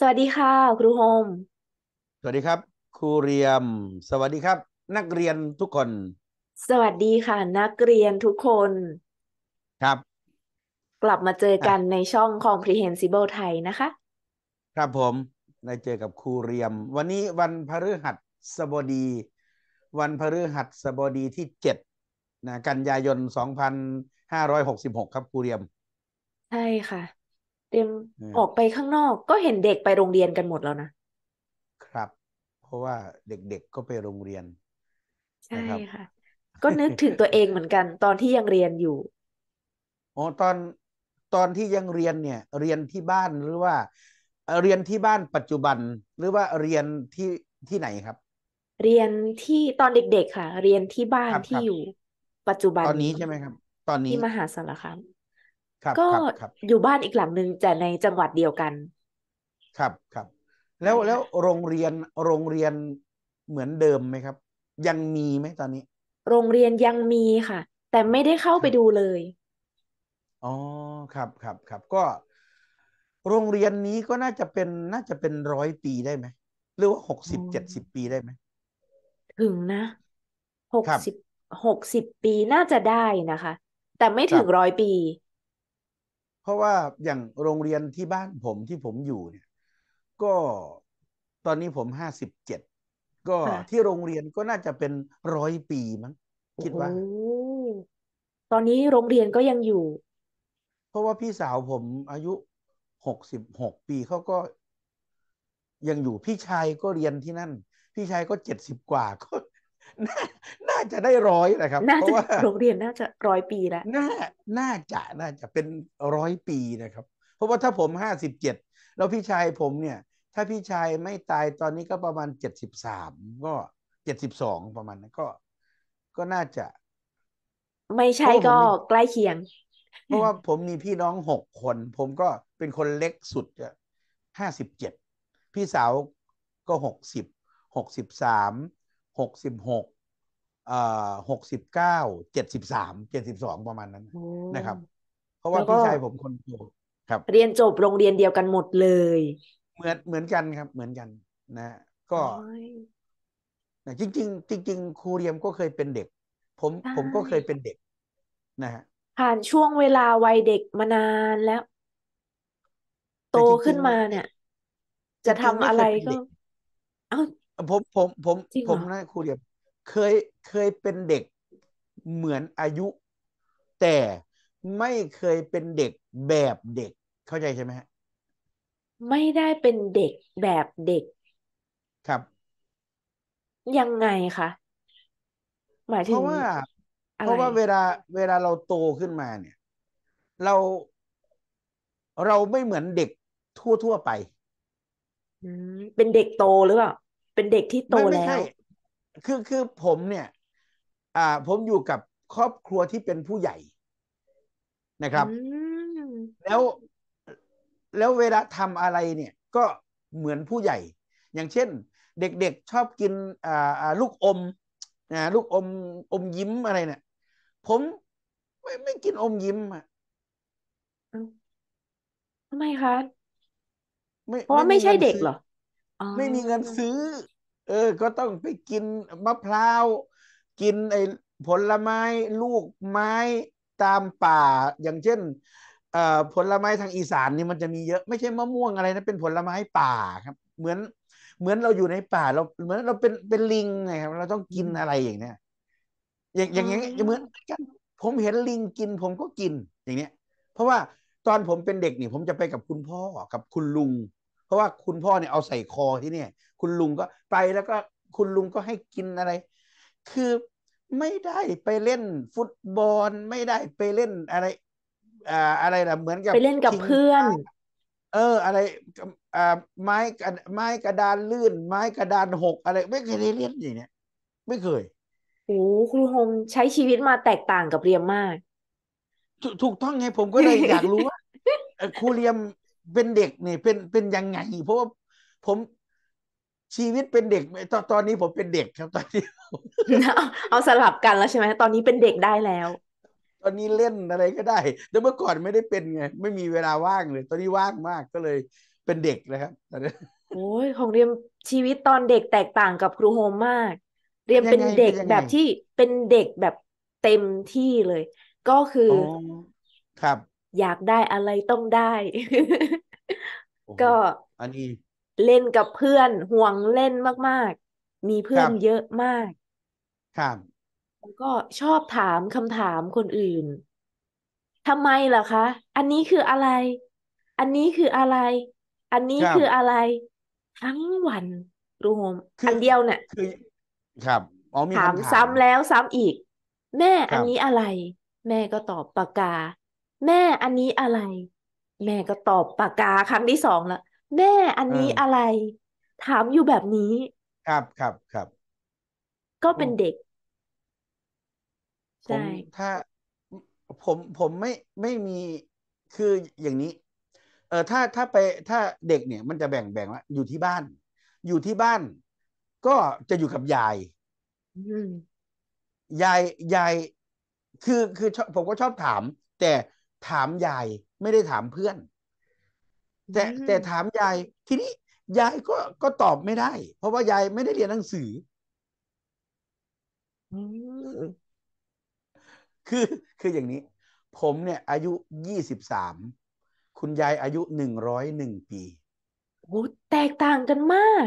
สวัสดีค่ะครูโฮม สวัสดีครับครูเรียม สวัสดีครับนักเรียนทุกคน สวัสดีค่ะ นักเรียนทุกคน ครับ กลับมาเจอกันในช่อง Comprehensible ไทยนะคะ ครับผม ได้เจอกับครูเรียม วันนี้วันพฤหัสบดี วันพฤหัสบดีที่เจ็ดนะกันยายนสองพันห้าร้อยหกสิบหกครับครูเรียม ใช่ค่ะเต็มอมออกไปข้างนอกก็เห็นเด็กไปโรงเรียนกันหมดแล้วนะ ครับ เพราะว่าเด็กๆ ก็ไปโรงเรียนใช่ค่ะ ก็นึกถึงตัวเองเหมือนกัน ตอนที่ยังเรียนอยู่อ๋อตอนตอนที่ยังเรียนเนี่ย เรียนที่บ้านหรือว่าเรียนที่บ้านปัจจุบัน หรือว่าเรียนที่ที่ไหนครับ เรียนที่ตอนเด็กๆ ค่ะ เรียนที่บ้านที่อยู่ปัจจุบันตอนนี้ใช่ไหมครับ ตอนนี้ที่มหาสารคามครับก็ครับอยู่บ้านอีกหลังหนึ่งแต่ในจังหวัดเดียวกัน ครับครับ แล้วแล้วโรงเรียนโรงเรียนเหมือนเดิมไหมครับ ยังมีไหมตอนนี้ โรงเรียนยังมีค่ะ แต่ไม่ได้เข้าไปดูเลยอ๋อครับครับครับก็ โรงเรียนนี้ก็น่าจะเป็นน่าจะเป็นร้อยปีได้ไหมหรือว่าหกสิบเจ็ดสิบปีได้ไหมถึงนะหกครับสิบหกสิบปีน่าจะได้นะคะ แต่ไม่ครัถึบงร้อยปีเพราะว่าอย่างโรงเรียนที่บ้านผมที่ผมอยู่เนี่ย ก็ตอนนี้ผมห้าสิบเจ็ดก็ที่โรงเรียนก็น่าจะเป็นร้อยปีมั้งคิดว่าตอนนี้โรงเรียนก็ยังอยู่ เพราะว่าพี่สาวผมอายุหกสิบหกปีเขาก็ ยังอยู่พี่ชายก็เรียนที่นั่น พี่ชายก็เจ็ดสิบกว่าก็นน่าจะได้ร้อยนะครับพรา่าโรงเรียนน่าจะร้อยปีแล้วน่า น่าจะน่าจะเป็นร้อยปีนะครับ เพราะว่าถ้าผมห้าสิบเจ็ดแล้วพี่ชายผมเนี่ย ถ้าพี่ชายไม่ตายตอนนี้ก็ประมาณเจ็ดสิบสามก็เจ็ดสิบสองประมาณนั้นก็ ก็น่าจะ ไม่ใช่ก็ใกล้เคียงเพราะว่าผมมีพี่น้องหกคนผมก็เป็นคนเล็กสุดห้าสิบเจ็ดพี่สาวก็หกสิบหกสิบสามหกสิบหกอ่าหกสิบเก้าเจ็ดสิบสามเจ็ดสิบสองประมาณนั้นนะครับ เพราะว่าพี่ชายผมคนโตครับ เรียนจบโรงเรียนเดียวกันหมดเลย เหมือนเหมือนกันครับ เหมือนกันนะ ก็จริงจริงจริงครูเรียมก็เคยเป็นเด็กผมผมก็เคยเป็นเด็กนะฮะผ่านช่วงเวลาวัยเด็กมานานแล้ว โตขึ้นมาเนี่ย จะทำอะไรก็ผมผมผม ผม นะครูเดียบ เคยเคยเป็นเด็กเหมือนอายุแต่ไม่เคยเป็นเด็กแบบเด็กเข้าใจใช่ไหมฮะไม่ได้เป็นเด็กแบบเด็กครับ ยังไงคะหมายถึงเพราะว่าเพราะว่าเวลา เวลาเราโตขึ้นมาเนี่ย เราเราไม่เหมือนเด็กทั่ว ๆ ไปวไปเป็นเด็กโตหรือเปล่าเป็นเด็กที่โตแล้วคือคือผมเนี่ย อ่า ผมอยู่กับครอบครัวที่เป็นผู้ใหญ่นะครับแล้วแล้วเวลาทำอะไรเนี่ย ก็เหมือนผู้ใหญ่ อย่างเช่น เด็กๆ ชอบกินอ่าลูกอมนะลูกอมอมยิ้มอะไรเนี่ย ผม ไม่ไม่กินอมยิ้มอ่ะทำไมคะไม่เพราะไม่ใช่เด็กเหรอไม่มีเงินซื้อ เออ ก็ต้องไปกินมะพร้าว กินไอ้ผลไม้ลูกไม้ตามป่า อย่างเช่น เอ่อผลไม้ทางอีสาน นี่มันจะมีเยอะ ไม่ใช่มะม่วงอะไรนะ เป็นผลไม้ป่าครับ เหมือน เหมือนเราอยู่ในป่าเรา เหมือนเราเป็น เป็นลิงไงครับ เราต้องกินอะไรอย่างเนี้ย อย่างอย่างเงี้ยเหมือนกันผมเห็นลิงกิน ผมก็กินอย่างเนี้ย เพราะว่าตอนผมเป็นเด็กนี่ผมจะไปกับคุณพ่อ กับคุณลุงเพราะว่าคุณพ่อเนี่ยเอาใส่คอที่เนี่ยคุณลุงก็ไปแล้วก็ คุณลุงก็ให้กินอะไร คือไม่ได้ไปเล่น ฟุตบอลไม่ได้ไปเล่นอะไรอ่าอะไรนะเหมือนกับไปเล่นกับเพื่อน เอออะไรอ่าไม้กระไม้กระดานลื่น ไม้กระดานหกอะไร ไม่เคยได้เล่นอย่างเนี้ยไม่เคยโอ้ครูโฮมใช้ชีวิตมาแตกต่างกับเรียมมากถูกต้องไงผมก็เลยอยากรู้ว่าครูเรียมเป็นเด็กเนี่ยเป็นเป็นยังไง เพราะว่าผมชีวิตเป็นเด็ก ตอนตอนนี้ผมเป็นเด็กครับตอนนี้เอาเอาสลับกันแล้วใช่ไหมตอนนี้เป็นเด็กได้แล้ว ตอนนี้เล่นอะไรก็ได้แต่เมื่อก่อนไม่ได้เป็นไงไม่มีเวลาว่างเลย ตอนนี้ว่างมากก็เลยเป็นเด็กนะครับตอนนี้โอ้ยของเรียมชีวิตตอนเด็กแตกต่างกับครูโฮมมากเรียมเป็นเด็กแบบที่เป็นเด็กแบบเต็มที่เลย ก็คือครับอยากได้อะไรต้องได้ ก็อันนี้ เล่นกับเพื่อนห่วงเล่นมากๆ มีเพื่อนเยอะมากครับแล้วก็ชอบถามคำถามคนอื่นทำไมล่ะคะอันนี้คืออะไร อันนี้คืออะไร อันนี้คืออะไร ทั้งวันรวมอันเดียวเนี่ยคือครับอ๋อมีถามซ้ำแล้วซ้ำอีก แม่ อันนี้อะไร แม่ก็ตอบปากกาแม่อันนี้อะไรแม่ก็ตอบปากกาครั้งที่สองละแม่อันนี้อะไร ถามอยู่แบบนี้ ครับครับครับ ก็เป็นเด็กผใช่มถ้าผมผมไม่ไม่มีคืออย่างนี้เออถ้าถ้าไปถ้าเด็กเนี่ย มันจะแบ่งแบ่งว่าอยู่ที่บ้าน อยู่ที่บ้านก็จะอยู่กับยายยายยายคือคือชอบผมก็ชอบถามแต่ถามยายไม่ได้ถามเพื่อน แต่แต่ถามยาย ทีนี้ยายก็ก็ตอบไม่ได้ เพราะว่ายายไม่ได้เรียนหนังสือ คือคืออย่างนี้ ผมเนี่ย อายุยี่สิบสามคุณยายอายุหนึ่งร้อยหนึ่งปีโอ้แตกต่างกันมาก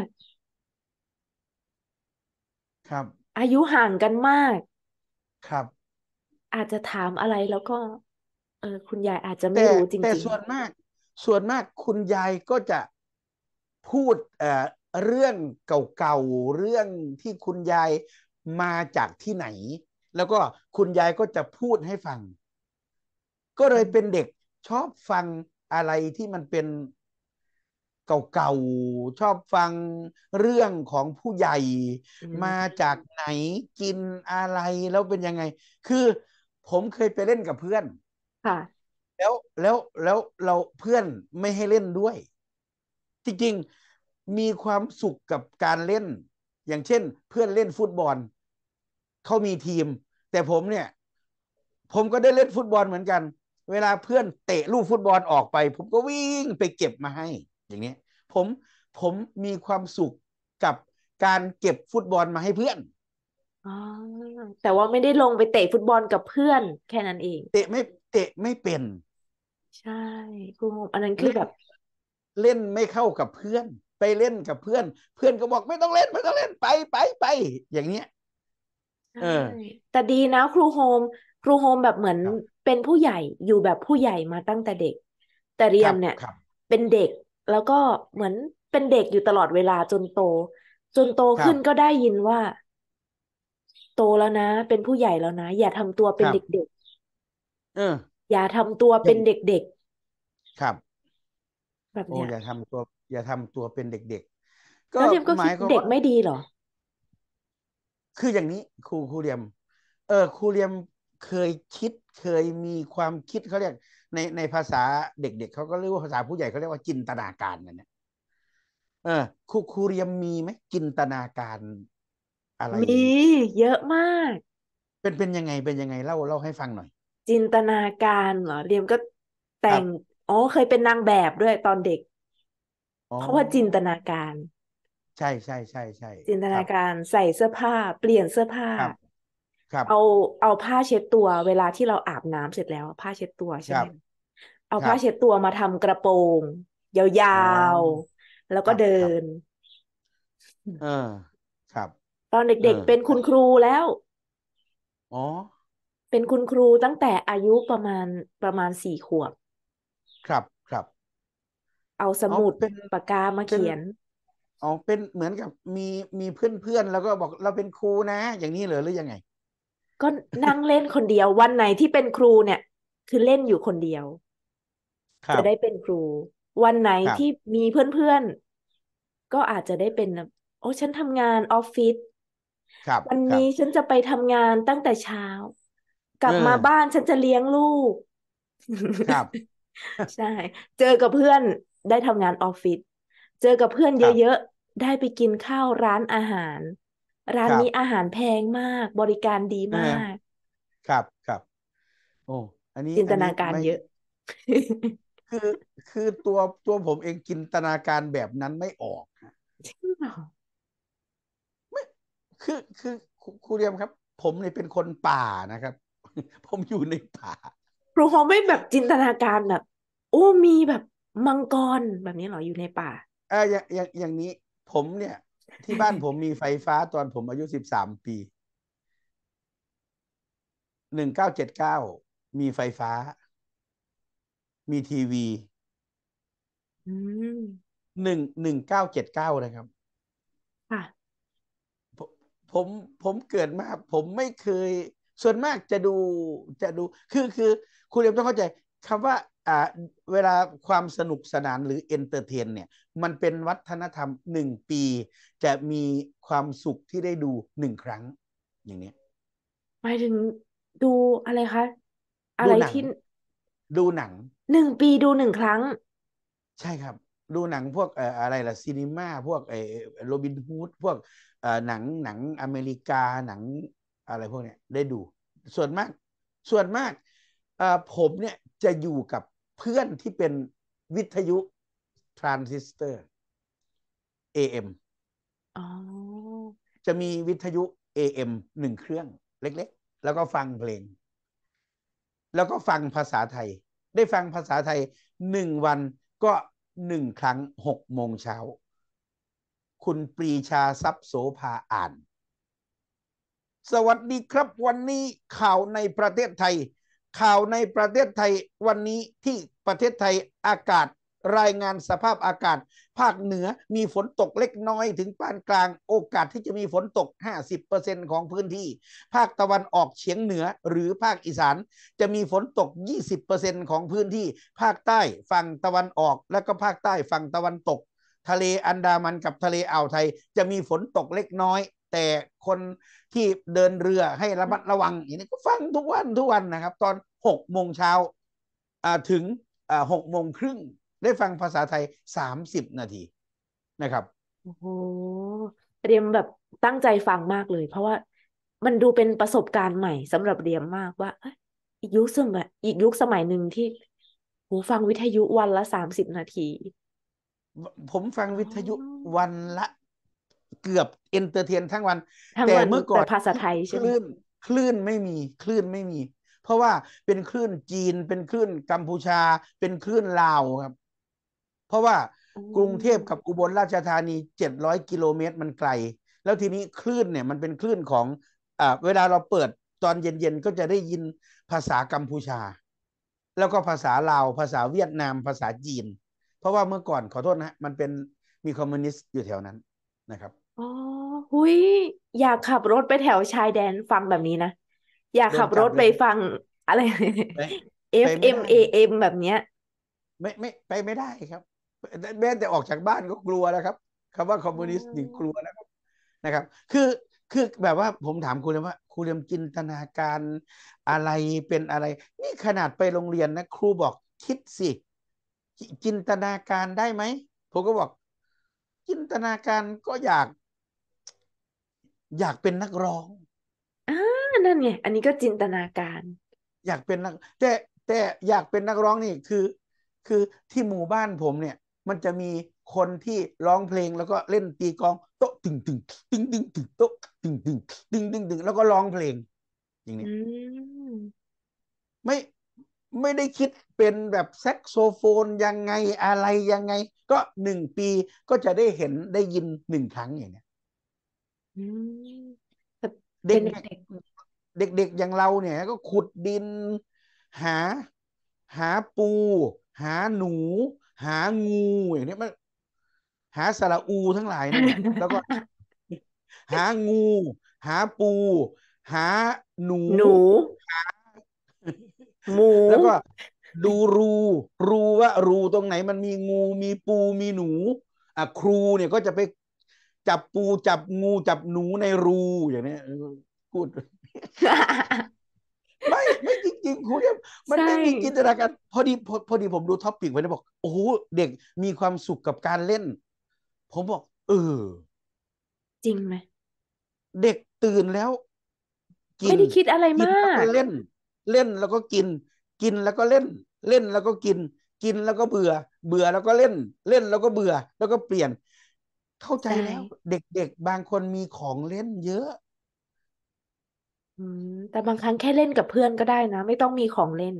ครับ อายุห่างกันมาก ครับ อาจจะถามอะไรแล้วก็เออคุณยายอาจจะไม่รู้จริงๆแต่ส่วนมาก ส่วนมากคุณยายก็จะพูดเอ่อเรื่องเก่าๆเรื่องที่คุณยายมาจากที่ไหน แล้วก็คุณยายก็จะพูดให้ฟัง ก็เลยเป็นเด็กชอบฟังอะไรที่มันเป็นเก่าๆชอบฟังเรื่องของผู้ใหญ่มาจากไหนกินอะไรแล้วเป็นยังไง คือผมเคยไปเล่นกับเพื่อนค่ะแล้วแล้วแล้วเราเพื่อนไม่ให้เล่นด้วย จริง ๆ มีความสุขกับการเล่น อย่างเช่น เพื่อนเล่นฟุตบอล เขามีทีม แต่ผมเนี่ย ผมก็ได้เล่นฟุตบอลเหมือนกัน เวลาเพื่อนเตะลูกฟุตบอลออกไป ผมก็วิ่งไปเก็บมาให้ อย่างนี้ผมผมมีความสุขกับการเก็บฟุตบอลมาให้เพื่อนอ๋อแต่ว่าไม่ได้ลงไปเตะฟุตบอลกับเพื่อนแค่นั้นเองเตะไม่เตะไม่เป็น ใช่ ครูมอันนั้นคือแบบเล่นไม่เข้ากับเพื่อน ไปเล่นกับเพื่อน เพื่อนก็บอกไม่ต้องเล่นไม่ต้องเล่นไปไปไปอย่างเนี้ยเออ แต่ดีนะครูโฮม ครูโฮมแบบเหมือนเป็นผู้ใหญ่อยู่แบบผู้ใหญ่มาตั้งแต่เด็ก แต่เรียมเนี่ย เป็นเด็ก แล้วก็เหมือนเป็นเด็กอยู่ตลอดเวลาจนโต จนโตขึ้นก็ได้ยินว่า โตแล้วนะเป็นผู้ใหญ่แล้วนะ อย่าทำตัวเป็นเด็กเอออย่าทำตัวเป็นเด็กๆ ครับแบบโอ้นี้ยอย่าทำตัวอย่าทำตัวเป็นเด็กๆก็แล้วเดียมก็หมาคิดยเด็กไม่ดีเหรอ คืออย่างนี้ครูครูเรียม เออครูเรียมเคยคิดเคยมีความคิดเขาเรียกในในภาษาเด็กๆเขาก็เรียกว่าภาษาผู้ใหญ่เขาเรียกว่าจินตนาการนั่นเนี่ยเออครูครูเรียมมีไหมจินตนาการ อะไรมีเยอะมาก เป็นเป็นยังไงเป็นยังไงเล่าเล่าให้ฟังหน่อยจินตนาการเหรอเรียมก็แต่งอ๋อเคยเป็นนางแบบด้วยตอนเด็กเพราะว่าจินตนาการ ใช่ใช่ใช่ใช่จินตนาการใส่เสื้อผ้าเปลี่ยนเสื้อผ้าครับ เอาเอาผ้าเช็ดตัว เวลาที่เราอาบน้ำเสร็จแล้ว ผ้าเช็ดตัวใช่ไหมเอาผ้าเช็ดตัวมาทำกระโปรงยาวๆแล้วก็เดิน เออ ครับ ตอนเด็กๆเป็นคุณครูแล้วอ๋อเป็นคุณครูตั้งแต่อายุประมาณประมาณสี่ขวบครับครับ เอาสมุดเป็นปากกามาเขียนอ๋อเป็นเหมือนกับมีมีเพื่อนเพื่อนแล้วก็บอกเราเป็นครูนะ อย่างนี้เหรอ หรือยังไง ก็นั่งเล่นคนเดียววันไหนที่เป็นครูเนี่ย คือเล่นอยู่คนเดียวจะได้เป็นครู วันไหนที่มีเพื่อนเพื่อนก็อาจจะได้เป็น โอ้ฉันทำงานออฟฟิศวันนี้ฉันจะไปทำงานตั้งแต่เช้ากลับมาบ้านฉันจะเลี้ยงลูก ครับ ใช่ เจอกับเพื่อนได้ทำงานออฟฟิศเจอกับเพื่อนเยอะๆได้ไปกินข้าวร้านอาหาร ร้านนี้อาหารแพงมาก บริการดีมากครับครับ โอ้อันนี้จินตนาการเยอะ คือคือตัวตัวผมเองจินตนาการแบบนั้นไม่ออกจริงเหรอไม่คือคือครูเรียมครับ ผมเนี่ยเป็นคนป่านะครับผมอยู่ในป่าครูเขาไม่แบบจินตนาการแบบโอ้มีแบบมังกรแบบนี้หรออยู่ในป่า เอ่อย่างอย่างอย่างนี้ผมเนี่ย ที่บ้านผมมีไฟฟ้าตอนผมอายุสิบสามปีหนึ่งเก้าเจ็ดเก้ามีไฟฟ้า มีทีวีหนึ่งหนึ่งเก้าเจ็ดเก้านะครับค่ะผมผมเกิดมาผมไม่เคยส่วนมากจะดูจะดูคือคือคุณเรียมต้องเข้าใจคำว่า อ่าเวลาความสนุกสนานหรือเอนเตอร์เทน เนี่ย มันเป็นวัฒนธรรมหนึ่งปี จะมีความสุขที่ได้ดูหนึ่งครั้ง อย่างเนี้ยหมายถึงดูอะไรคะ อะไรที่ ดูหนังหนึ่งปีดูหนึ่งครั้ง ใช่ครับ ดูหนังพวกเอ่ออะไรล่ะซีนีมาพวกเอ่อโรบินฮูดพวกเอ่อหนังหนังอเมริกาหนังอะไรพวกนี้ได้ดู ส่วนมาก ส่วนมากผมเนี่ยจะอยู่กับเพื่อนที่เป็นวิทยุทรานซิสเตอร์ AM จะมีวิทยุ AM หนึ่งเครื่องเล็กๆ แล้วก็ฟังเพลง แล้วก็ฟังภาษาไทย ได้ฟังภาษาไทยหนึ่งวันก็หนึ่งครั้งหกโมงเช้า คุณปรีชาทรัพย์โสภาอ่านสวัสดีครับวันนี้ข่าวในประเทศไทย ข่าวในประเทศไทยวันนี้ที่ประเทศไทยอากาศรายงานสภาพอากาศ ภาคเหนือมีฝนตกเล็กน้อยถึงปานกลางโอกาสที่จะมีฝนตก 50%ของพื้นที่ ภาคตะวันออกเฉียงเหนือหรือภาคอีสาน จะมีฝนตก 20%ของพื้นที่ ภาคใต้ฝั่งตะวันออกและก็ภาคใต้ฝั่งตะวันตก ทะเลอันดามันกับทะเลอ่าวไทยจะมีฝนตกเล็กน้อยแต่คนที่เดินเรือให้ระมัดระวังอย่างนี้ก็ฟังทุกวัน ทุกวันนะครับ ตอนหกโมงเช้า ถึงหกโมงครึ่ง ได้ฟังภาษาไทยสามสิบนาทีนะครับโอ้โหเรียมแบบตั้งใจฟังมากเลย เพราะว่ามันดูเป็นประสบการณ์ใหม่สำหรับเรียมมากว่าอีกยุคสมัยอีกยุคสมัยหนึ่งที่หูฟังวิทยุวันละสามสิบนาที ผมฟังวิทยุวันละเกือบเอนเตอร์เทนทั้งวัน แต่เมื่อก่อนภาษาไทยใช่ไหมคลื่นคลื่นไม่มีคลื่นไม่มี เพราะว่าเป็นคลื่นจีน เป็นคลื่นกัมพูชา เป็นคลื่นลาวครับ เพราะว่ากรุงเทพกับอุบลราชธานีเจ็ดร้อยกิโลเมตรมันไกล แล้วทีนี้คลื่นเนี่ย มันเป็นคลื่นของอ่าเวลาเราเปิดตอนเย็นๆก็จะได้ยินภาษากัมพูชา แล้วก็ภาษาลาวภาษาเวียดนามภาษาจีน เพราะว่าเมื่อก่อนขอโทษนะมันเป็นมีคอมมิวนิสต์อยู่แถวนั้นนะครับอ๋อหุยอยากขับรถไปแถวชายแดนฟังแบบนี้นะ อยากเดขันบรับถเลไปยฟังอะไรไปไปไม่ได้ FMAM แบบเนี้ยไม่ไม่ไปไม่ได้ครับแม้แต่ออกจากบ้านก็กลัวแล้วครับคำว่าคอมมิวนิสต์นี่กลัวนะครับนะครับ คือคือแบบว่าผมถามครูเรียมว่า ครูเรียมจินตนาการอะไรเป็นอะไรนี่ขนาดไปโรงเรียนนะครูบอกคิดสิจิจินตนาการได้ไหมผมก็บอกจินตนาการก็อยากอยากเป็นนักร้องอ่านั่นไง อันนี้ก็จินตนาการ อยากเป็นนักแต่ แต่อยากเป็นนักร้องนี่ คือ คือที่หมู่บ้านผมเนี่ย มันจะมีคนที่ร้องเพลงแล้วก็เล่นตีกองโต๊ะตึงตึงตึงตึงตึงโต๊ะตึงตึงตึงตึงตึงแล้วก็ร้องเพลง อย่างนี้ไม่ ไม่ได้คิดเป็นแบบแซกโซโฟนยังไงอะไรยังไง ก็หนึ่งปีก็จะได้เห็นได้ยินหนึ่งครั้งอย่างเนี้ยเด็ก เด็กเด็กๆอย่างเราเนี่ย ก็ขุดดิน หา หาปู หาหนู หางู อย่างนี้มันหาสระอูทั้งหลายนและแล้วก็ หางูหาปู หาหนูหนูหาหมูแล้วก็ดูรู รูว่ารูตรงไหนมันมีงูมีปูมีหนูอ่ะครูเนี่ยก็จะไปจับปูจับงูจับหนูในรูอย่างนี้พูดไม่ไม่จริงๆคุณมันไม่มีจินตนาการพอดีพอพอดีผมดูท็อปปิงไว้วบอกโอ้โหเด็กมีความสุขกับการเล่นผมบอก เออจริงไหมเด็กตื่นแล้ว กินไม่ได้คิดอะไรมากเล่น เล่นแล้วก็กิน กินแล้วก็เล่น เล่นแล้วก็กิน กินแล้วก็เบื่อ เบื่อแล้วก็เล่น เล่นแล้วก็เบื่อ แล้วก็เปลี่ยนเข้าใจแล้วเด็กๆบางคนมีของเล่นเยอะแต่บางครั้งแค่เล่นกับเพื่อนก็ได้นะ ไม่ต้องมีของเล่น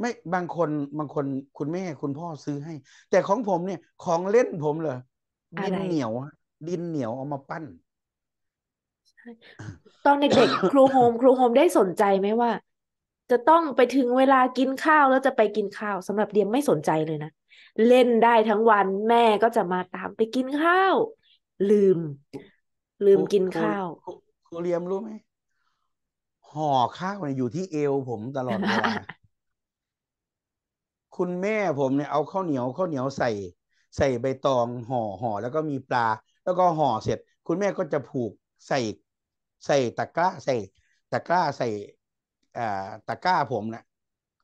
ไม่บางคนบางคนคุณแม่ คุณพ่อซื้อให้ แต่ของผมเนี่ย ของเล่นผมเหรอดินอะเหนียวดินเหนียวเอามาปั้นตอนเด็กๆครูโฮมครูโฮมได้สนใจไหมว่า จะต้องไปถึงเวลากินข้าวแล้วจะไปกินข้าวสำหรับเดียมไม่สนใจเลยนะเล่นได้ทั้งวันแม่ก็จะมาตามไปกินข้าว ลืม ลืมกินข้าวคุณเรียมรู้ไหมห่อข้าวเนี่ยอยู่ที่เอวผมตลอดเวลาคุณแม่ผมเนี่ยเอาข้าวเหนียวข้าวเหนียวใส่ ใส่ใบตองห่อห่อแล้วก็มีปลา แล้วก็ห่อเสร็จ คุณแม่ก็จะผูกใส่ ใส่ตะกร้าใส่ตะกร้าใส่อ่าตะกร้าผมน่ะ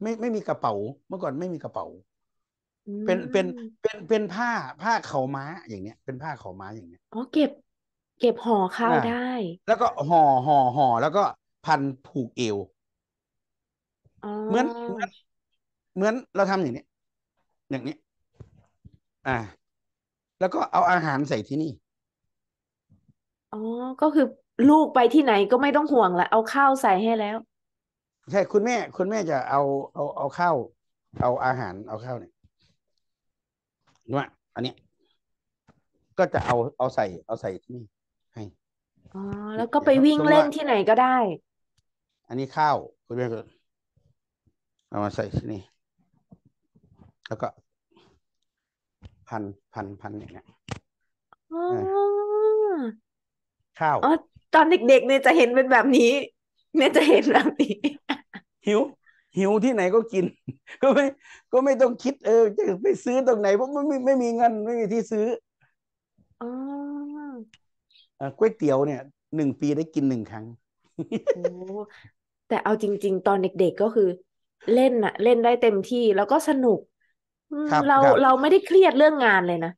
ไม่ไม่มีกระเป๋าเมื่อก่อนไม่มีกระเป๋าเป็นเป็นเป็นเป็นผ้าผ้าเข่าม้าอย่างเนี้ยเป็นผ้าเข่าม้าอย่างเนี้ยอ๋อเก็บเก็บห่อข้าวได้ แล้วก็ห่อห่อห่อแล้วก็พันผูกเอวเหมือนเหมือนเหมือนเราทำอย่างนี้อย่างนี้อ่า แล้วก็เอาอาหารใส่ที่นี่ อ๋อก็คือลูกไปที่ไหนก็ไม่ต้องห่วงละเอาข้าวใส่ให้แล้ว ใช่คุณแม่คุณแม่จะเอาเอาเอาข้าวเอาอาหารเอาข้าวเนี่ยี่ยอันเนี้ยก็จะเอาเอาใส่ เอาใส่ที่นี่ให้ อ๋อแล้วก็ไปวิ่งเล่นที่ไหนก็ได้ อันนี้ข้าวคุณแม่ก็เอามาใส่ที่นี่แล้วก็ พันพันพันอย่างเงี้ย อ๋อข้าวอ๋อตอนเด็กๆเนี่ยจะเห็นเป็นแบบนี้เนี่ยจะเห็นแบบนี้หิวหิวที่ไหนก็กินก็ไม่ก็ไม่ต้องคิดเออจะไปซื้อตรงไหนเพราะไม่ไม่มีเงินไม่มีที่ซื้ออ๋อก๋วยเตี๋ยวเนี่ยหนึ่งปีได้กินหนึ่งครั้งโอ้แต่เอาจริง ๆ ตอนเด็ก ๆก็คือ เล่นอะเล่นได้เต็มที่ แล้วก็สนุกเราเราไม่ได้เครียดเรื่องงานเลยนะ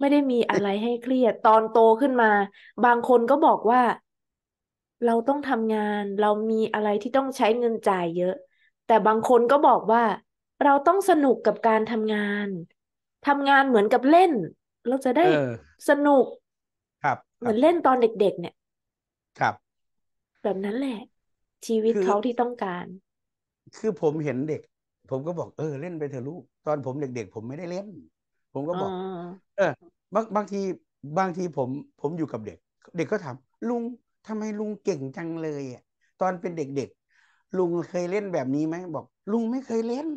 ไม่ได้มีอะไรให้เครียดตอนโตขึ้นมา บางคนก็บอกว่าเราต้องทำงานเรามีอะไรที่ต้องใช้เงินจ่าย เยอะ แต่บางคนก็บอกว่าเราต้องสนุกกับการทำงานทำงานเหมือนกับเล่นเราจะได้สนุกครับ เหมือนเล่นตอนเด็กๆเนี่ยครับ แบบนั้นแหละ ชีวิตเขาที่ต้องการ คือผมเห็นเด็ก ผมก็บอกเออเล่นไปเถอะลูกตอนผมเด็กๆผมไม่ได้เล่น ผมก็บอกเออบางบางทีบางทีผมผมอยู่กับเด็ก เด็กก็ถามลุงทำไมลุงเก่งจังเลยอ่ะ ตอนเป็นเด็กๆ ลุงเคยเล่นแบบนี้ไหม บอก ลุงไม่เคยเล่น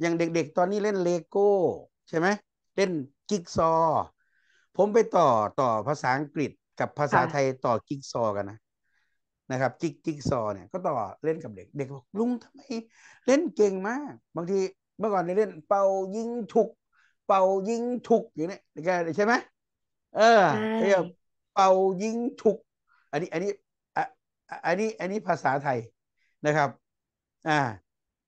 อย่างเด็ก ๆ ตอนนี้เล่นเลโก้ ใช่ไหมเล่นกิ๊กซอ ผมไปต่อต่อภาษาอังกฤษกับภาษาไทยต่อกิ๊กซอกันนะนะครับ จิ๊กจิ๊กซอเนี่ยก็ต่อเล่นกับเด็ก เด็กบอกลุงทำไมเล่นเก่งมาก บางทีเมื่อก่อนเล่น เป่ายิงฉุกเป่ายิงฉุกอย่างนี้ใช่ไหมเออเรียเป่ายิงฉุกอันนี้อันนี้อันนี้อันนี้ภาษาไทยนะครับ อ่า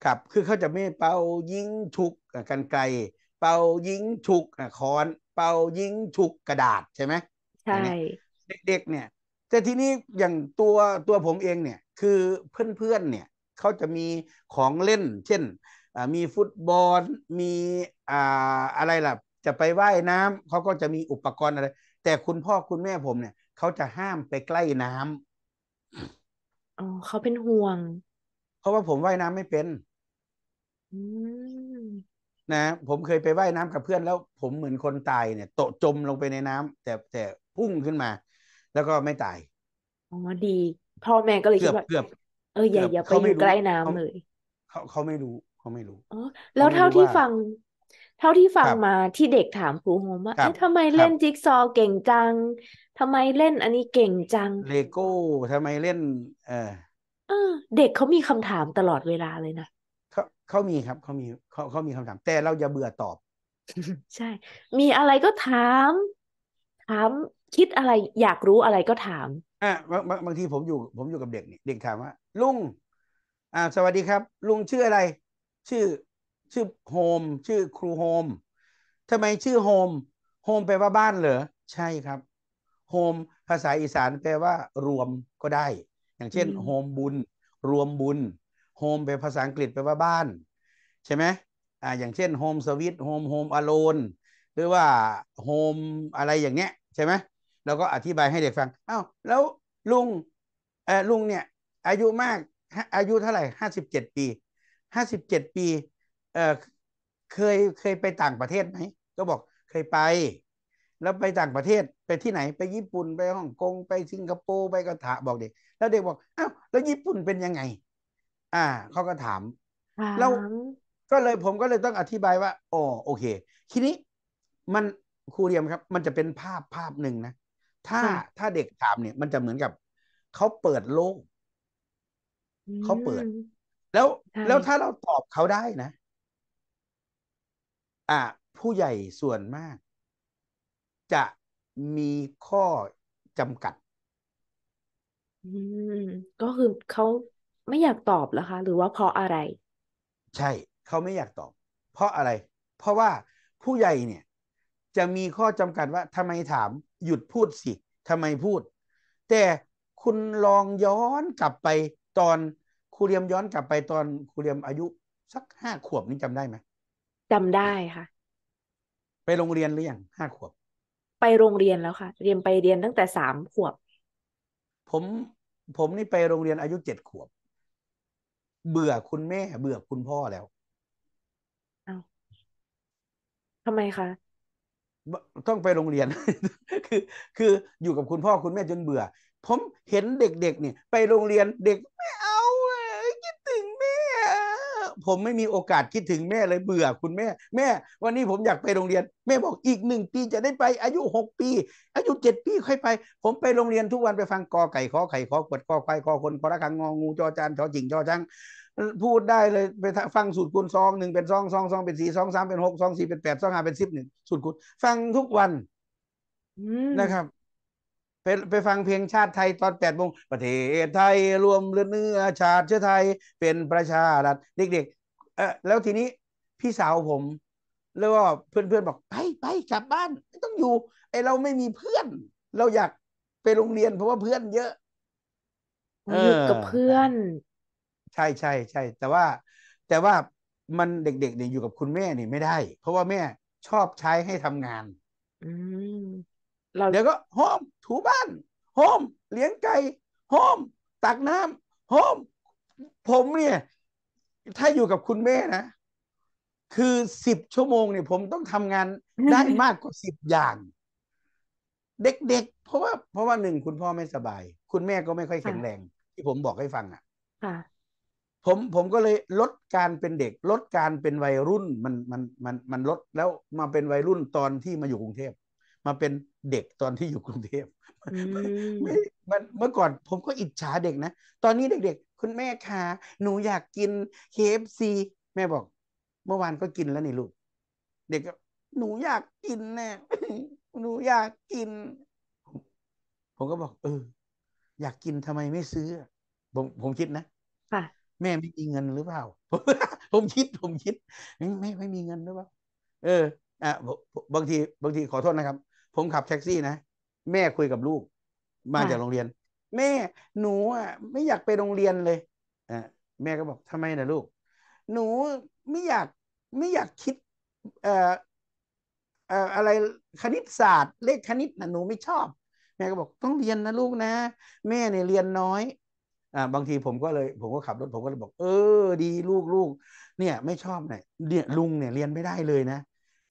ครับคือเขาจะไม่เป่ายิงฉุกกันไกล เป่ายิงฉุกคอนเป่ายิงฉุกกระดาษใช่ไหมใช่เด็กๆเนี่ย แต่ทีนี้อย่างตัวตัวผมเองเนี่ย คือเพื่อนๆเนี่ยเขาจะมีของเล่น เช่นมีฟุตบอลมีอ่าอะไรล่ะจะไปไว่ายน้ำเขาก็จะมีอุปกรณ์อะไร แต่คุณพ่อคุณแม่ผมเนี่ยเขาจะห้ามไปใกล้น้ำอ๋อเขาเป็นห่วง เพราะว่าผมว่ายน้ำไม่เป็นนะ ผมเคยไปว่ายน้ำกับเพื่อนแล้วผมเหมือนคนตายเนี่ยโตจมลงไปในน้ำ แต่แต่พุ่งขึ้นมา แล้วก็ไม่ตาย อ๋อดี พ่อแม่ก็เลยเกืว่า เกือบ เอออย่าอย่าไปอยู่ใกล้น้ำเลย เขาเขาไม่รู้ เขาไม่รู้ อ๋อ แล้วเท่าที่ฟังเท่าที่ฟังรับมาที่เด็กถามครูโฮมว่าครเอบทำไมครัเล่บนจิ๊กซอว์เก่งจังทำไมเล่นอันนี้เก่งจัง เลโก้ทำไมเล่น เออเออเด็กเขามีคำถามตลอดเวลาเลยนะเขาเขามีครับเขามีเขาเขามีคำถาม แต่เราอย่าเบื่อตอบ ใช่ มีอะไรก็ถาม ถาม คิดอะไรอยากรู้อะไรก็ถาม อ่ะบางบางบางทีผมอยู่ ผมอยู่กับเด็กนี่เด็กถามว่า ลุงอ่าสวัสดีครับ ลุงชื่ออะไร ชื่อชื่อโฮมชื่อครูโฮมทำไมชื่อโฮมโฮมแปลว่าบ้านเหรอใช่ครับโฮมภาษาอีสานแปลว่ารวมก็ได้ อย่างเช่นโฮมบุญรวมบุญโฮมแปลภาษาอังกฤษแปลว่าบ้าน ใช่ไหมอ่าอย่างเช่นโฮมสวิตโฮมโฮมอโลนหรือว่าโฮมอะไรอย่างเนี้ยใช่ไหมเราก็อธิบายให้เด็กฟังอ้าวแล้วลุงเออลุงเนี่ย อายุมากอายุเท่าไหร่ห้าสิบเจ็ดปีห้าสิบเจ็ดปีเออ เคยเคยไปต่างประเทศไหม ก็บอกเคยไป แล้วไปต่างประเทศไปที่ไหน ไปญี่ปุ่นไปฮ่องกงไปสิงคโปร์ไปกระถาบอกเด็กแล้วเด็กบอกอ้าวแล้วญี่ปุ่นเป็นยังไง อ่าเขาก็ถามแล้วก็เลยผมก็เลยต้องอธิบายว่า อ๋อโอเค ทีนี้มันครูเรียมครับ มันจะเป็นภาพภาพหนึ่งนะถ้าถ้าเด็กถามเนี่ย มันจะเหมือนกับ เขาเปิดโลก เขาเปิด แล้วแล้วถ้าเราตอบเขาได้นะอะผู้ใหญ่ส่วนมาก จะมีข้อจำกัดก็คือเขาไม่อยากตอบเหรอคะ หรือว่าเพราะอะไร ใช่เขาไม่อยากตอบ เพราะอะไร เพราะว่าผู้ใหญ่เนี่ย จะมีข้อจำกัดว่าทำไมถามหยุดพูดสิทำไมพูด แต่คุณลองย้อนกลับไปตอนครูเรียมย้อนกลับไปตอนครูเรียมอายุสักห้าขวบนี่จำได้ไหมจำได้ค่ะ ไปโรงเรียนหรือยังห้าขวบ ไปโรงเรียนแล้วค่ะเรียนไปเรียนตั้งแต่สามขวบ ผม ผมนี่ไปโรงเรียนอายุเจ็ดขวบ เบื่อคุณแม่ เบื่อคุณพ่อแล้วเอาทำไมคะต้องไปโรงเรียนคือ คืออยู่กับคุณพ่อคุณแม่จนเบื่อ ผมเห็นเด็กๆเนี่ยไปโรงเรียนเด็กไม่เอาผมไม่มีโอกาสคิดถึงแม่เลยเบื่อคุณแม่ แม่ วันนี้ผมอยากไปโรงเรียน แม่บอกอีกหนึ่งปีจะได้ไป อายุหกปี อายุเจ็ดปีค่อยไป ผมไปโรงเรียนทุกวันไปฟังกอไก่ขอไข่ขอขวดคอไฟขอคนขอระฆังงองูจอจานจอจิงจอจังพูดได้เลยไปฟังสูตรคูณซองหนึ่งเป็นซองซองซองเป็นสี่ซองสามเป็นหกซองสี่เป็นแปดซองห้าเป็นสิบหนึ่งสูตรคูณฟังทุกวันนะครับไปไปฟังเพลงชาติไทยตอนแปดโมงประเทศ ไทยรวมเลือดเนื้อ ชาติเชื้อไทยเป็นประชารัฐเด็ก ๆ เออแล้วทีนี้พี่สาวผมแล้วก็เพื่อนๆบอกไปไปกลับบ้าน ไม่ต้องอยู่ ไอเราไม่มีเพื่อนเราอยากไปโรงเรียนเพราะว่าเพื่อนเยอะอยู่กับเพื่อน ใช่ใช่ใช่แต่ว่า แต่ว่ามันเด็กๆเนี่ยอยู่กับคุณแม่นี่ ไม่ได้ เพราะว่าแม่ ชอบใช้ให้ทำงาน อืเราเดี๋ยวก็โฮมถูบ้านโฮมเลี้ยงไก่โฮมตักน้ำโฮมผมเนี่ย ถ้าอยู่กับคุณแม่นะ คือสิบชั่วโมงเนี่ยผมต้องทำงานได้มากกว่าสิบอย่าง เด็ก ๆ เพราะว่าเพราะว่าหนึ่งคุณพ่อไม่สบาย คุณแม่ก็ไม่ค่อยแข็งแรง ที่ผมบอกให้ฟังอ่ะผมผมก็เลยลดการเป็นเด็ก ลดการเป็นวัยรุ่นมันมันมันมันลดแล้วมาเป็นวัยรุ่นตอนที่มาอยู่กรุงเทพมาเป็นเด็กตอนที่อยู่กรุงเทพมเมื่อก่อนผมก็อิจฉาเด็กนะ ตอนนี้เด็กๆ คุณแม่คะหนูอยากกินเคฟซีแม่บอกเมื่อวานก็กินแล้วนี่ลูก เด็กก็ หนูอยากกินแน่หนูอยากกิน ผมก็บอกเออ อยากกินทำไมไม่ซื้อ ผมผมคิดนะค่ะแม่ไม่มีเงินหรือเปล่าผมคิดผมคิดไม่ไม่มีเงินหรือเปล่าเออ อ่ะบางที บางทีขอโทษนะครับผมขับแท็กซี่นะแม่คุยกับลูกมาจากโรงเรียน แม่หนูอ่ะ ไม่อยากไปโรงเรียนเลยอแม่ก็บอกทำไมนะลูก หนูไม่อยากไม่อยากคิด เอ่อเอ่ออะไรคณิตศาสตร์เลขคณิตนะหนูไม่ชอบแม่ก็บอกต้องเรียนนะ ลูกนะแม่เนี่ยเรียนน้อย อ่า บางทีผมก็เลย ผมก็ขับรถผมก็เลยบอกเออดีลูกลูกเนี่ย ไม่ชอบเนี่ยเนี่ยลุงเนี่ยเรียนไม่ได้เลยนะ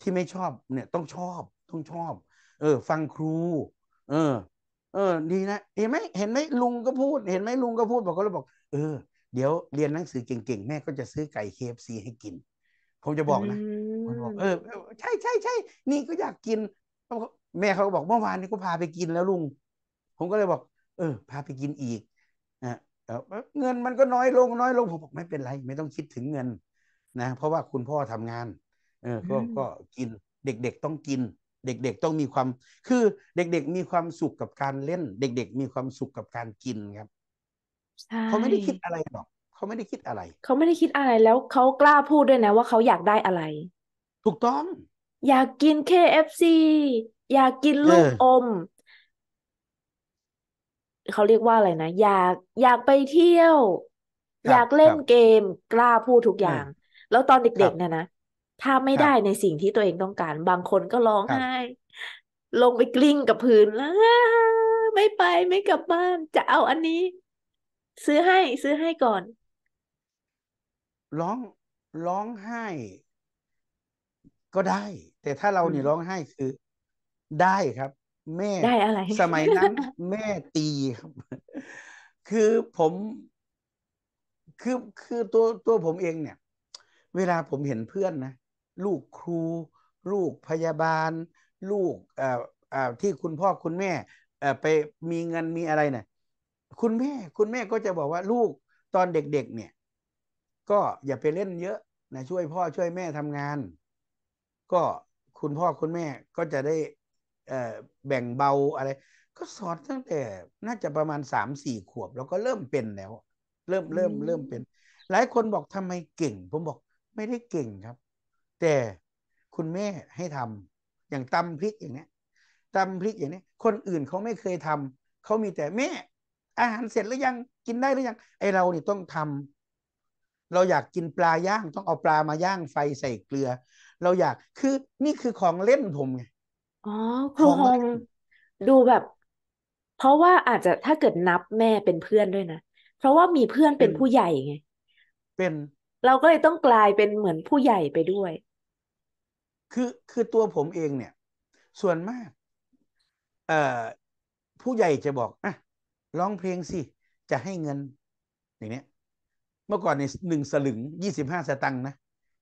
ที่ไม่ชอบเนี่ยต้องชอบต้องชอบเออฟังครู เออ เออ ดีนะเห็นไหมเห็นไหมลุงก็พูด เห็นไหมลุงก็พูดบอกก็เลยบอกเออเดี๋ยวเรียนหนังสือเก่งๆ แม่ก็จะซื้อไก่เคฟซีให้กิน ผมจะบอกนะมบอกเออใช่ใช่ใช่นี่ก็อยากกิน แม่เขาบอกเมื่อวานนี้ก็พาไปกินแล้วลุง ผมก็เลยบอกเออ พาไปกินอีกอ่ะเงินมันก็น้อยลง น้อยลงผมบอกไม่เป็นไรไม่ต้องคิดถึงเงินนะเพราะว่าคุณพ่อทำงาน เออก็ก็กินเด็กๆต้องกินเด็ก ๆ ต้องมีความคือเด็กๆมีความสุขกับการเล่น เด็ก ๆมีความสุขกับการกินครับเขาไม่ได้คิดอะไรหรอก เขาไม่ได้คิดอะไร เขาไม่ได้คิดอะไรแล้วเขากล้าพูดด้วยนะ ว่าเขาอยากได้อะไร ถูกต้อง อยากกิน KFC อยากกินลูกอม เขาเรียกว่าอะไรนะอยากอยากไปเที่ยว อยากเล่นเกมกล้าพูดทุกอย่าง แล้วตอนเด็กๆเนี่ยนะถ้าไม่ได้ในสิ่งที่ตัวเองต้องการ บางคนก็ร้องไห้ลงไปกลิ้งกับพื้นแล้วไม่ไปไม่กลับบ้าน จะเอาอันนี้ ซื้อให้ ซื้อให้ก่อน ร้องร้องไห้ ก็ได้ แต่ถ้าเราเนี่ยร้องไห้ คือได้ครับ แม่ได้อะไรสมัยนั้น แม่ตีครับคือผมคือคือตัวตัวผมเองเนี่ย เวลาผมเห็นเพื่อนนะลูกครู ลูกพยาบาล ลูกที่คุณพ่อคุณแม่ไปมีเงินมีอะไรเนะ่ยคุณแม่คุณแม่ก็จะบอกว่าลูกตอนเด็กๆเนี่ย ก็อย่าไปเล่นเยอะนะ ช่วยพ่อช่วยแม่ทำงาน ก็คุณพ่อคุณแม่ก็จะได้แบ่งเบาอะไร ก็สอนตั้งแต่น่าจะประมาณสามสี่ขวบ แล้วก็เริ่มเป็นแล้ว เริ่มเริ่มเริ่มเป็น หลายคนบอกทำไมเก่ง ผมบอกไม่ได้เก่งครับแต่คุณแม่ให้ทำ อย่างตำพริกอย่างเนี้ยตำพริกอย่างเนี้ย คนอื่นเขาไม่เคยทำ เขามีแต่แม่ อาหารเสร็จหรือยังกินได้หรือยังไอเราเนี่ยต้องทำ เราอยากกินปลาย่างต้องเอาปลามาย่างไฟใส่เกลือ เราอยากคือนี่คือของเล่นผมไงอ๋อครูฮงดูแบบ เพราะว่าอาจจะถ้าเกิดนับแม่เป็นเพื่อนด้วยนะ เพราะว่ามีเพื่อนเป็นผู้ใหญ่ไงเป็นเราก็เลยต้องกลายเป็นเหมือนผู้ใหญ่ไปด้วยคือคือตัวผมเองเนี่ย ส่วนมาก เอ่อ ผู้ใหญ่จะบอกอ่ะร้องเพลงสิ จะให้เงินอย่างเนี้ย เมื่อก่อนในหนึ่งสลึงยี่สิบห้าสตังค์นะ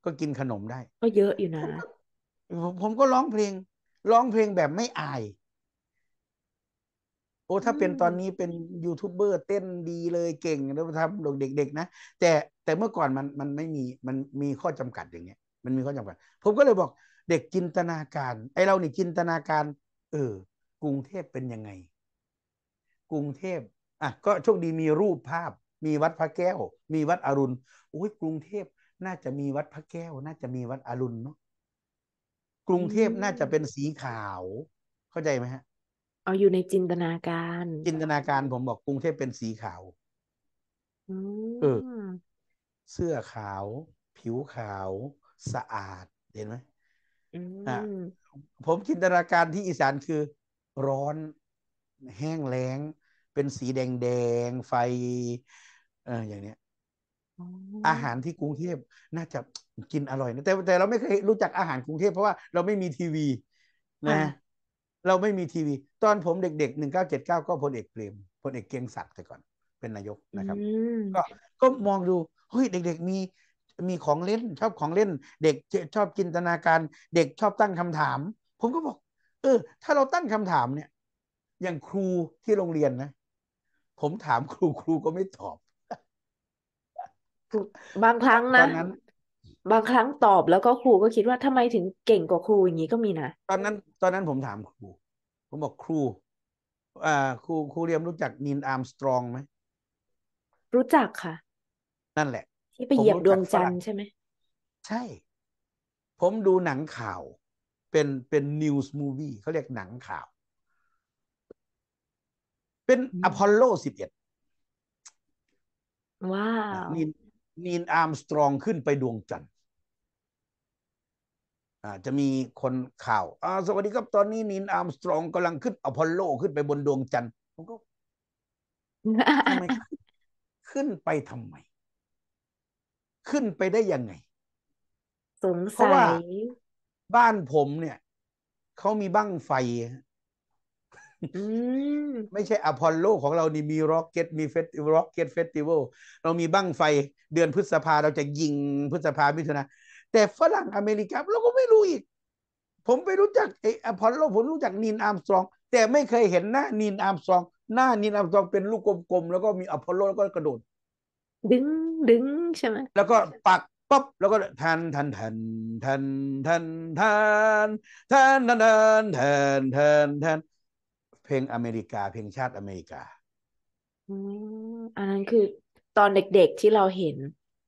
ก็กินขนมได้ ก็เยอะอยู่นะผมผมก็ร้องเพลงร้องเพลงแบบไม่อาย โอ้ถ้าเป็นตอนนี้เป็นยูทูบเบอร์เต้นดีเลยเก่งแล้วทำเด็กๆนะแต่แต่เมื่อก่อนมันมันไม่มีมันมีข้อจำกัดอย่างเงี้ยมันมีข้อจำกัด ผมก็เลยบอกเด็กจินตนาการ ไอเรา นี่จินตนาการ เออ กรุงเทพเป็นยังไง กรุงเทพอ่ะ ก็โชคดีมีรูปภาพ มีวัดพระแก้ว มีวัดอรุณโอ้ยกรุงเทพ น่าจะมีวัดพระแก้วน่าจะมีวัดอรุณเนาะกรุงเทพน่าจะเป็นสีขาว เข้าใจไหมฮะ เอาอยู่ในจินตนาการ จินตนาการผมบอก กรุงเทพเป็นสีขาวเออเสื้อขาว ผิวขาวสะอาดเห็นไหมผมจินตนาการที่อีสานคือร้อนแห้งแล้ง เป็นสีแดงแดงไฟเอออย่างเนี้ย อาหารที่กรุงเทพน่าจะกินอร่อยนะแต่แต่เราไม่เคยรู้จักอาหารกรุงเทพเพราะว่าเราไม่มีทีวี นะ เราไม่มีทีวี ตอนผมเด็กๆหนึ่งเก้าเจ็ดเก้าก็พลเอกเปรมพลเอกเกียงศักดิ์แต่ก่อนเป็นนายกนะครับก็ก็มองดูเฮ้ยเด็กๆมีมีของเล่นชอบของเล่น เด็กชอบจินตนาการเด็กชอบตั้งคำถาม ผมก็บอก เออ ถ้าเราตั้งคำถามเนี่ยอย่างครูที่โรงเรียนนะ ผมถามครูครูก็ไม่ตอบ บางครั้งนะนนบางครั้งตอบแล้วก็ครูก็คิดว่าทำไมถึงเก่งกว่าครูอย่างนี้ก็มีนะ ตอนนั้น ตอนนั้นผมถามครู ผมบอกครูอ่าครูครูเรียมรู้จักนินอาร์มสตรองไหมรู้จักค่ะ นั่นแหละที่ไปเหยียบดวงจันทร์ใช่ไหมใช่ ผมดูหนังข่าวเป็นเป็นนิวส์มูวี่เขาเรียกหนังข่าว เป็นอพอลโลสิบเอ็ดว้าวนีนนีนอาร์มสตรองขึ้นไปดวงจันทร์อ่าจะมีคนข่าวอ่าสวัสดีครับตอนนี้นีนอาร์มสตรองกำลังขึ้นอพอลโล ขึ้นไปบนดวงจันทร์ผมก็ทำไมขึ้นไปทำไมขึ้นไปได้ยังไง สงสัย บ้านผมเนี่ย เขามีบั้งไฟไม่ใช่อพอลโล ของเรานี่ มีร็อกเก็ต มีเฟสร็อกเก็ตเฟสติวัลเรามีบั้งไฟ เดือนพฤษภาเราจะยิง พฤษภามิถุนาแต่ฝรั่งอเมริกาเราก็ไม่รู้อีก ผมไปรู้จักไออพอลโลผมรู้จักนีนอาร์มสตรอง แต่ไม่เคยเห็นหน้านีนอาร์มสตรอง หน้านีนอาร์มสตรองเป็นลูกกลมๆ แล้วก็มีอพอลโลแล้วก็กระโดดดึงดึงใช่ไหมแล้วก็ปักป๊บ แล้วก็ทันทันทัน ทันทันทันทันทันทันทันทันเพลงอเมริกาเพลงชาติอเมริกาอันนั้นคือตอนเด็กๆที่เราเห็น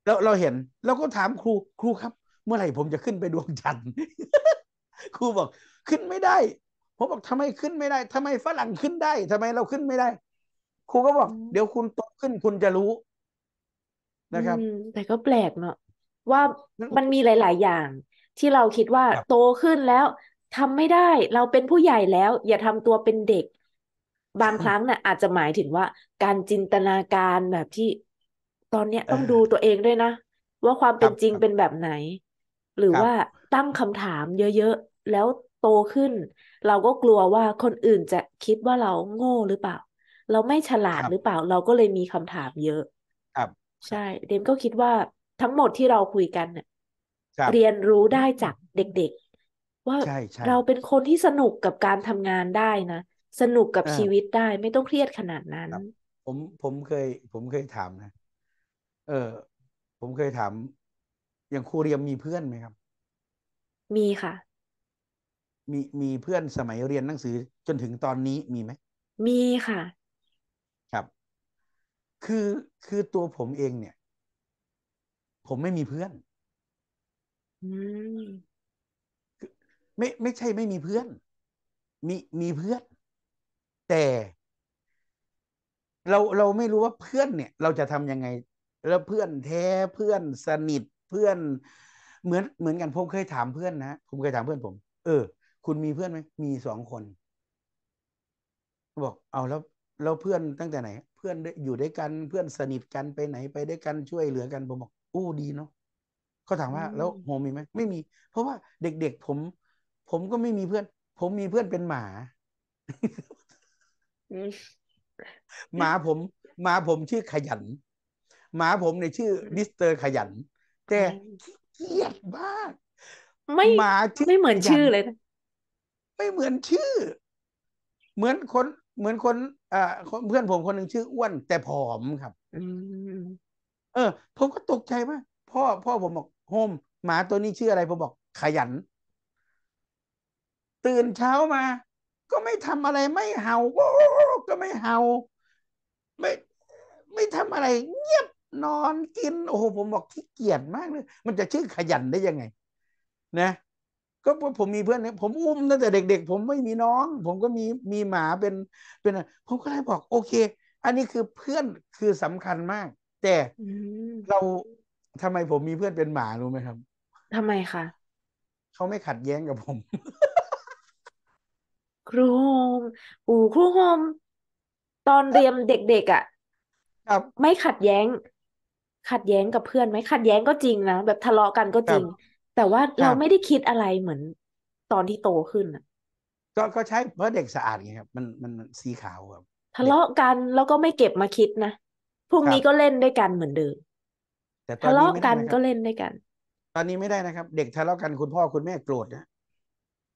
เราเราเห็นเราก็ถามครูครูครับ เมื่อไหร่ผมจะขึ้นไปดวงจันทร์ครูบอกขึ้นไม่ได้ผมบอกทำไมขึ้นไม่ได้ทำไมฝรั่งขึ้นได้ทำไมเราขึ้นไม่ได้ ครูก็บอก เดี๋ยวคุณโตขึ้นคุณจะรู้นะครับแต่ก็แปลกเนาะว่ามันมีหลาย ๆ อย่างที่เราคิดว่าโตขึ้นแล้วทำไม่ได้ เราเป็นผู้ใหญ่แล้ว อย่าทำตัวเป็นเด็ก บางครั้งนะ่ะอาจจะหมายถึงว่าการจินตนาการแบบที่ตอนเนี้ยต้องดูตัวเองด้วยนะ ว่าความเป็นจริงเป็นแบบไหน หรือว่าตั้งคำถามเยอะ ๆ แล้วโตขึ้น เราก็กลัวว่าคนอื่นจะคิดว่าเราโง่หรือเปล่าเราไม่ฉลาดหรือเปล่า เราก็เลยมีคำถามเยอะครับใช่ เดมก็คิดว่าทั้งหมดที่เราคุยกันเนี่ยเรียนรู้ได้จากเด็กๆ ว่าเราเป็นคนที่สนุกกับการทำงานได้นะ สนุกกับชีวิตได้ไม่ต้องเครียดขนาดนั้นผมผมเคย ผมเคยถามนะเออผมเคยถามอย่างครูเรียมมีเพื่อนไหมครับ มีค่ะ มีมีเพื่อนสมัยเรียนหนังสือจนถึงตอนนี้มีไหม มีค่ะคือคือตัวผมเองเนี่ย ผมไม่มีเพื่อนอืมไม่ไม่ใช่ไม่มีเพื่อน มีมีเพื่อน แต่เราเราไม่รู้ว่าเพื่อนเนี่ย เราจะทำยังไง แล้วเพื่อนแท้เพื่อนสนิทเพื่อนเหมือนเหมือนกันผมเคยถามเพื่อนนะผมเคยถามเพื่อนผม เออ คุณมีเพื่อนไหมมีสองคน บอกเอาแล้วแล้วเพื่อนตั้งแต่ไหนพื่อนอยู่ด้วยกันเพื่อนสนิทกันไปไหนไปด้วยกันช่วยเหลือกันผมบอกอู้ดีเนาะเขาถามว่าแล้วโฮมีไหม ไม่มีเพราะว่าเด็กๆผม ผมก็ไม่มีเพื่อน ผมมีเพื่อนเป็นหมาหมาผมหมาผมชื่อขยัน หมาผมในชื่อมิสเตอร์ขยัน แต่เกียดมากไม่หมาไม่เหมือนชื่อเลย ไม่เหมือนชื่อ เหมือนคนเหมือนคนอ่เพื่อนผมคนหนึ่งชื่ออ้วนแต่ผอมครับเออ ผมก็ตกใจว่าพ่อพ่อผมบอกโฮมหมาตัวนี้ชื่ออะไรผมบอกขยัน ตื่นเช้ามา ก็ไม่ทำอะไรไม่เห่าก็ไม่เห่า ไม่ไม่ทำอะไร เงียบนอนกิน โอ้โหผมบอกขี้เกียจมากเลยมันจะชื่อขยันได้ยังไงนะก็ผมมีเพื่อนเนี่ยผมอุ้มตั้งแต่เด็ก ๆ ผมไม่มีน้อง ผมก็มีมีหมาเป็นเป็นผมก็เลยบอก โอเค อันนี้คือเพื่อนคือสำคัญมาก แต่เราทำไมผมมีเพื่อนเป็นหมารู้ไหมครับ ทำไมคะเขาไม่ขัดแย้งกับผม ครูโฮมอูครูโฮมตอนเรียนเด็กๆอ่ะ ครับ ไม่ขัดแย้ง ขัดแย้งกับเพื่อนไหมขัดแย้งก็จริงนะ แบบทะเลาะกันก็จริงแต่ว่าเราไม่ได้คิดอะไรเหมือนตอนที่โตขึ้นอ่ะก็ก็ใช่เพราะเด็กสะอาดไงครับ มันมันสีขาวครับทะเลาะกันแล้วก็ไม่เก็บมาคิดนะพรุ่งนี้ก็เล่นด้วยกันเหมือนเดิมแต่ทะเลาะกันก็เล่นด้วยกัน ตอนนี้ไม่ได้นะครับ เด็กทะเลาะกันคุณพ่อคุณแม่โกรธนะ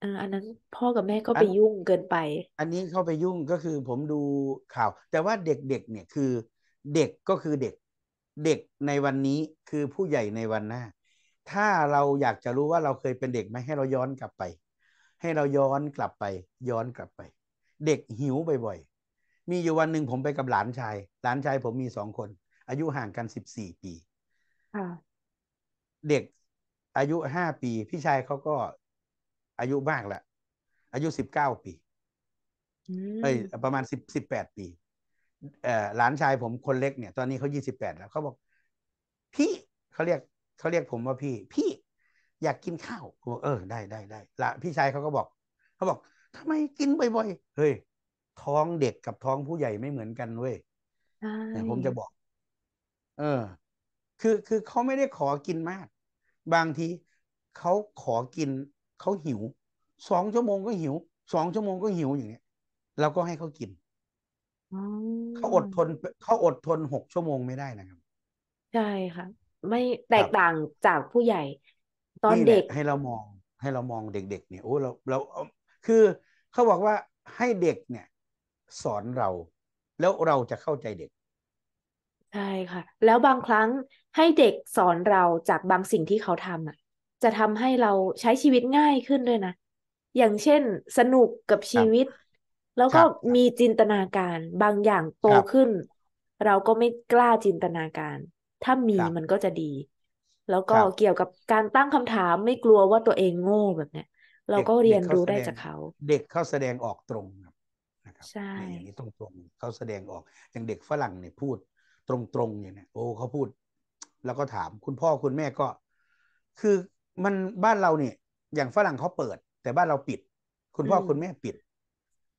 ออันนั้นพ่อกับแม่ก็ไปยุ่งเกินไป อันนี้เข้าไปยุ่งก็คือผมดูข่าว แต่ว่าเด็กๆเนี่ยคือเด็กก็คือเด็กเด็กในวันนี้คือผู้ใหญ่ในวันหน้าถ้าเราอยากจะรู้ว่าเราเคยเป็นเด็กไหมให้เราย้อนกลับไป ให้เราย้อนกลับไป ย้อนกลับไป เด็กหิวบ่อย ๆ มีอยู่วันหนึ่งผมไปกับหลานชาย หลานชายผมมีสองคน อายุห่างกันสิบสี่ปีเด็กอายุห้าปีพี่ชายเขาก็อายุมากและอายุสิบเก้าปีเอ้ยประมาณสิบสิบแปดปี เอ่อหลานชายผมคนเล็กเนี่ย ตอนนี้เขายี่สิบแปดแล้วเขาบอก พี่เขาเรียกเขาเรียกผมว่าพี่พี่ อยากกินข้าวผมบอกเออได้ได้ได้ละ พี่ชายเขาก็บอกเขาบอกทำไมกินบ่อยๆเฮ้ยท้องเด็กกับท้องผู้ใหญ่ไม่เหมือนกันเว้ยผมจะบอก เออ คือคือเขาไม่ได้ขอกินมาก บางทีเขาขอกินเขาหิวสองชั่วโมงก็หิวสองชั่วโมงก็หิวอย่างเงี้ยเราก็ให้เขากินเขาอดทนเขาอดทนหกชั่วโมงไม่ได้นะครับใช่ค่ะไม่แตกต่างจากผู้ใหญ่ ตอนเด็ก ให้เรามองให้เรามองเด็กๆเนี่ยโอ้เราเราคือเขาบอกว่าให้เด็กเนี่ย สอนเราแล้วเราจะเข้าใจเด็กใช่ค่ะ แล้วบางครั้งให้เด็กสอนเราจากบางสิ่งที่เขาทำอ่ะจะทำให้เราใช้ชีวิตง่ายขึ้นด้วยนะ อย่างเช่นสนุกกับชีวิต แล้วก็มีจินตนาการ บางอย่างโตขึ้น เราก็ไม่กล้าจินตนาการถ้ามีมันก็จะดี แล้วก็เกี่ยวกับการตั้งคำถามไม่กลัวว่าตัวเองโง่แบบเนี้ยเราก็เรียนรู้ได้จากเขาเด็กเขาแสดงออกตรงนะครับใช่อย่างนี้ตรงๆเขาแสดงออกอย่างเด็กฝรั่งเนี่ยพูด ตรงๆอย่างเนี้ยโอ้เขาพูด แล้วก็ถาม คุณพ่อคุณแม่ก็ คือมันบ้านเราเนี่ย อย่างฝรั่งเขาเปิด แต่บ้านเราปิด คุณพ่อคุณแม่ปิด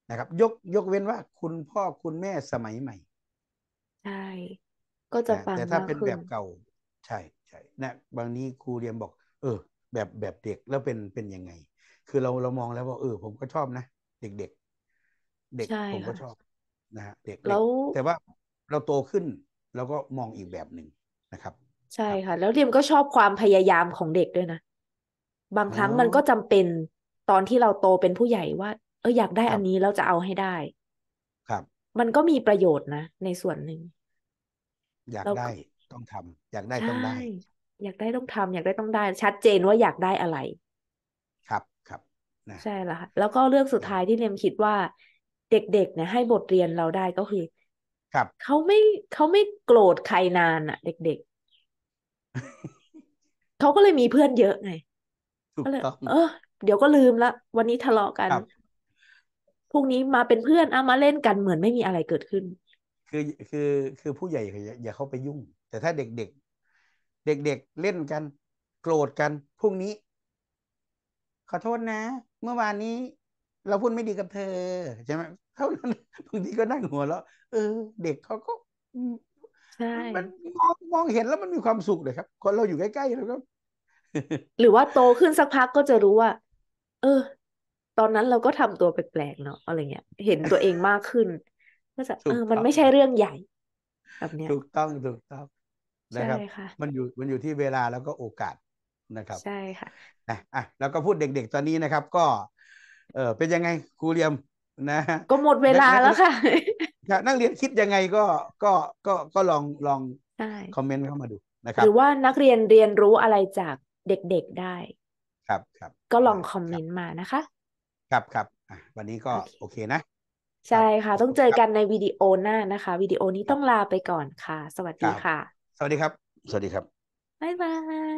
นะครับ ยกยกเว้นว่าคุณพ่อคุณแม่สมัยใหม่ใช่ก็จะฟังแต่ถ้าเป็นแบบเก่า ใช่ใช่นะ บางนี้ครูเรียนบอก เออ แบบแบบเด็กแล้วเป็นเป็นยังไง คือเราเรามองแล้วว่า เออผมก็ชอบนะ เด็กเด็กเด็ก ผมก็ชอบ นะฮะเด็กแล้วแต่ว่าเราโตขึ้นเราก็มองอีกแบบหนึ่งนะครับ ใช่ค่ะ แล้วเรียมก็ชอบความพยายามของเด็กด้วยนะบางครั้งมันก็จำเป็นตอนที่เราโตเป็นผู้ใหญ่ว่า เอออยากได้อันนี้เราจะเอาให้ได้ ครับ มันก็มีประโยชน์นะในส่วนหนึ่งอยากได้ต้องทำ อยากได้ต้องได้อยากได้ต้องทำ อยากได้ต้องได้ ชัดเจนว่าอยากได้อะไร ครับครับนะใช่ละค่ะ แล้วก็เรื่องสุดท้ายที่เนมคิดว่า เด็กๆ เนี่ย ให้บทเรียนเราได้ก็คือ ครับเขาไม่เขาไม่โกรธใครนานอ่ะ เด็ก ๆเขาก็เลยมีเพื่อนเยอะไงก็เลยเออ เดี๋ยวก็ลืมละวันนี้ทะเลาะกันพรุ่งนี้มาเป็นเพื่อนเอามาเล่นกันเหมือนไม่มีอะไรเกิดขึ้นคือคือคือผู้ใหญ่อย่าอย่าเข้าไปยุ่ง แต่ถ้าเด็กเด็กเด็กเด็กเล่นกัน โกรธกันพรุ่งนี้ ขอโทษนะ เมื่อวานนี้ เราพูดไม่ดีกับเธอใช่ไหมเท่านั้นบางทีก็นั่งหัวแล้วเออ เด็กเขาก็มันมองมองเห็นแล้วมันมีความสุขเลยครับคนเราอยู่ใกล้ๆแล้วก็หรือว่าโตขึ้นสักพักก็จะรู้ว่า เออ ตอนนั้นเราก็ทำตัวแปลกๆเนาะอะไรเงี้ย เห็นตัวเองมากขึ้นก็จะเออมันไม่ใช่เรื่องใหญ่แบบเนี้ยถูกต้องถูกต้องนะครับ มันอยู่มันอยู่ที่เวลาแล้วก็โอกาสนะครับใช่ค่ะนะอ่ะแล้วก็พูดเด็กๆตอนนี้นะครับ ก็ เออเป็นยังไงครูเรียม นะ ก็หมดเวลาแล้วค่ะ นักเรียนคิดยังไงก็ก็ก็ก็ลองลองคอมเมนต์เข้ามาดูนะครับหรือว่านักเรียนเรียนรู้อะไรจากเด็กๆได้ ครับ ครับก็ลองคอมเมนต์มานะคะ ครับครับวันนี้ก็โอเคนะใช่ค่ะต้องเจอกันในวิดีโอหน้านะคะวิดีโอนี้ต้องลาไปก่อนค่ะ สวัสดีค่ะ สวัสดีครับ สวัสดีครับ บ๊ายบา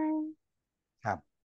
ย